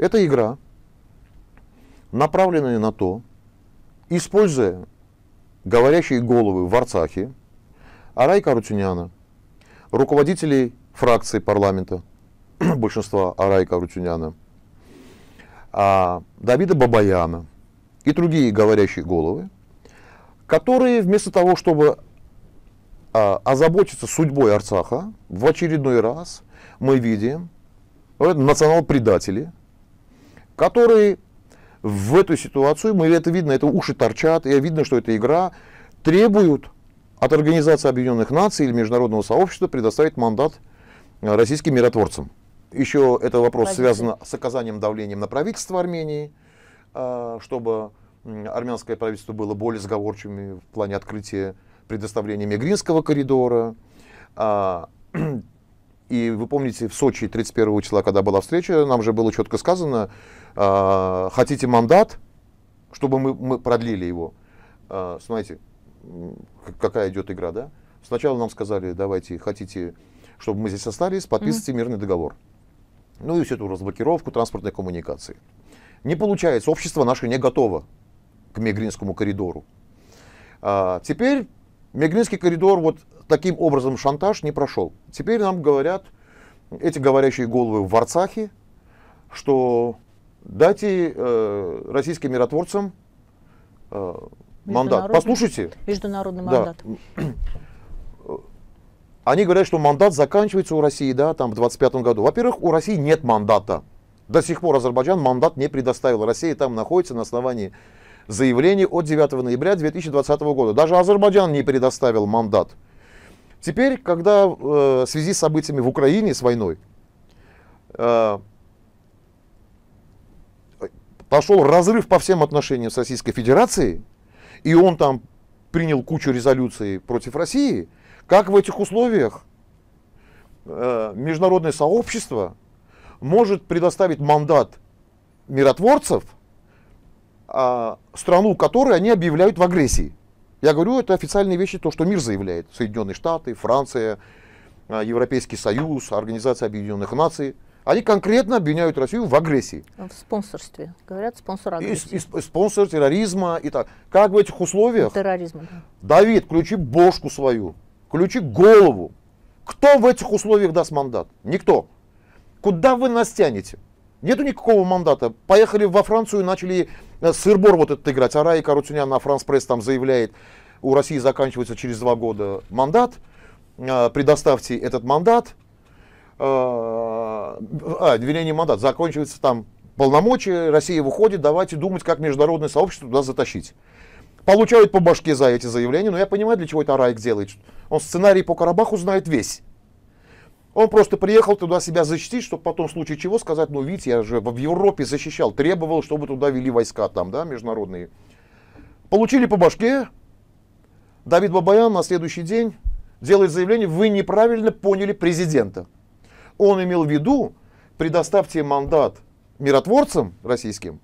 Это игра, направленная на то, используя говорящие головы в Арцахе, Арай Карутюняна, руководителей фракции парламента, большинства Арай Карутюняна, а, Давида Бабаяна и другие говорящие головы, которые вместо того, чтобы а, озаботиться судьбой Арцаха, в очередной раз мы видим национал-предатели – которые в эту ситуацию, мы это видно, это уши торчат, и видно, что это игра, требуют от Организации Объединенных Наций или международного сообщества предоставить мандат э, российским миротворцам. Еще этот вопрос связан с оказанием давления на правительство Армении, э, чтобы армянское правительство было более сговорчивым в плане открытия предоставления Мегринского коридора. А, И вы помните, в Сочи 31 числа, когда была встреча, нам же было четко сказано, а, хотите мандат, чтобы мы, мы продлили его. А, смотрите, какая идет игра, да? Сначала нам сказали, давайте, хотите, чтобы мы здесь остались, подписывайте мирный договор. Ну и всю эту разблокировку транспортной коммуникации. Не получается, общество наше не готово к Мегринскому коридору. А, теперь Меглинский коридор вот таким образом шантаж не прошел. Теперь нам говорят эти говорящие головы в Арцахе, что дайте э, российским миротворцам э, мандат. Послушайте. Международный мандат. Да. Они говорят, что мандат заканчивается у России, да, там в 25 году. Во-первых, у России нет мандата. До сих пор Азербайджан мандат не предоставил. Россия там находится на основании заявлений от 9 ноября 2020 года. Даже Азербайджан не предоставил мандат. Теперь, когда э, в связи с событиями в Украине, с войной, э, пошел разрыв по всем отношениям с Российской Федерацией, и он там принял кучу резолюций против России, как в этих условиях э, международное сообщество может предоставить мандат миротворцев – а, страну которую они объявляют в агрессии. Я говорю, это официальные вещи, то, что мир заявляет. Соединенные Штаты, Франция, а, Европейский Союз, Организация Объединенных Наций. Они конкретно обвиняют Россию в агрессии. В спонсорстве. Говорят, спонсор агрессии. И, и, и спонсор терроризма и так. Как в этих условиях... Терроризма. Давид, ключи бошку свою, ключи голову. Кто в этих условиях даст мандат? Никто. Куда вы нас тянете? Нету никакого мандата. Поехали во Францию, начали э, сырбор вот этот играть. Араи Карутюнян на Франс Пресс там заявляет, у России заканчивается через два года мандат, э, предоставьте этот мандат. Э, а, вернее, не мандат, заканчивается там полномочия, Россия выходит, давайте думать, как международное сообщество туда затащить. Получают по башке за эти заявления, но я понимаю, для чего это Араик делает. Он сценарий по Карабаху знает весь. Он просто приехал туда себя защитить, чтобы потом в случае чего сказать, ну, видите, я же в Европе защищал, требовал, чтобы туда вели войска там, да, международные. Получили по башке. Давид Бабаян на следующий день делает заявление, вы неправильно поняли президента. Он имел в виду, предоставьте мандат миротворцам российским,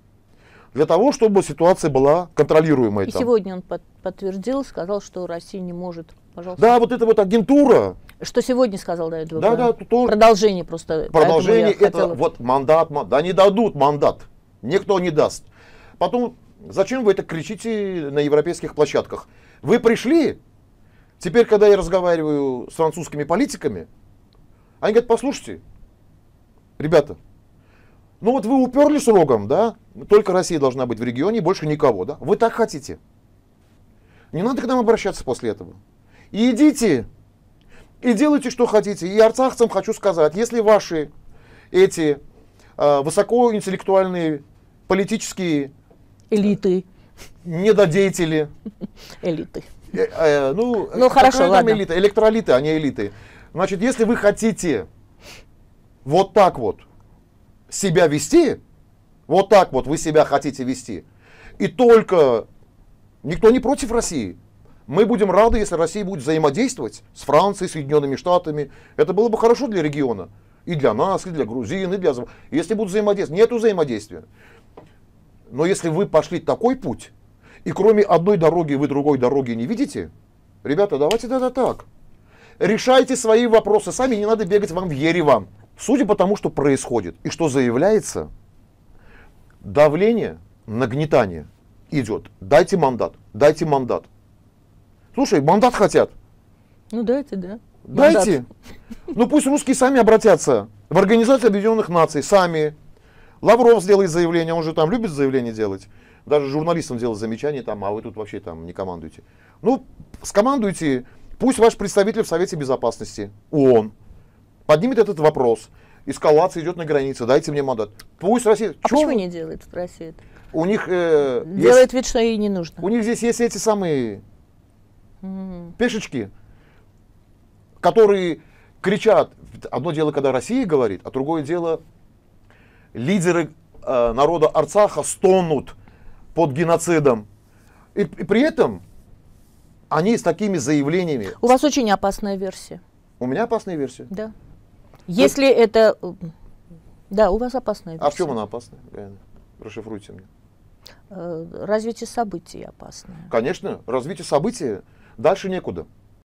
для того, чтобы ситуация была контролируемой. И там. сегодня он подтвердил, сказал, что Россия не может. Пожалуйста. Да, вот эта вот агентура, что сегодня сказал Давид Да, да, тоже. Продолжение просто. Продолжение, это хотела... вот мандат, мандат. не дадут мандат. Никто не даст. Потом, зачем вы это кричите на европейских площадках? Вы пришли, теперь, когда я разговариваю с французскими политиками, они говорят, послушайте, ребята, ну вот вы уперлись рогом, да, только Россия должна быть в регионе, больше никого, да, вы так хотите. Не надо к нам обращаться после этого. И идите и делайте, что хотите. И арцахцам хочу сказать, если ваши эти э, высокоинтеллектуальные политические элиты, недодеятели, элиты, э, э, ну, ну э, хорошо, там ладно. элиты, электролиты, а не элиты. Значит, если вы хотите вот так вот себя вести, вот так вот вы себя хотите вести, и только никто не против России, мы будем рады, если Россия будет взаимодействовать с Францией, Соединенными Штатами. Это было бы хорошо для региона. И для нас, и для грузин, и для... Если будут взаимодействовать. Нет взаимодействия. Но если вы пошли такой путь, и кроме одной дороги вы другой дороги не видите, ребята, давайте тогда так. Решайте свои вопросы сами, не надо бегать вам в Ереван. Судя по тому, что происходит и что заявляется, давление, нагнетание идет. Дайте мандат, дайте мандат. Слушай, мандат хотят. Ну дайте, да. Дайте. Мандат. Ну пусть русские сами обратятся в Организацию Объединенных Наций, сами. Лавров сделает заявление, он же там любит заявление делать. Даже журналистам делает замечания там, а вы тут вообще там не командуете. Ну, скомандуйте, пусть ваш представитель в Совете Безопасности, ООН, поднимет этот вопрос. Эскалация идет на границе, дайте мне мандат. Пусть Россия... А Чего? почему не делает Россия это? У них... Э, делает есть... вид, что ей не нужно. У них здесь есть эти самые Mm. Пешечки, которые кричат. Одно дело, когда Россия говорит, а другое дело, лидеры э, народа Арцаха стонут под геноцидом. И, и при этом они с такими заявлениями... У вас очень опасная версия. У меня опасная версия. Да. Если Но... это... Да, у вас опасная версия. А в чем она опасная? Расшифруйте мне. Э, развитие событий опасно. Конечно, развитие событий. Дальше некуда.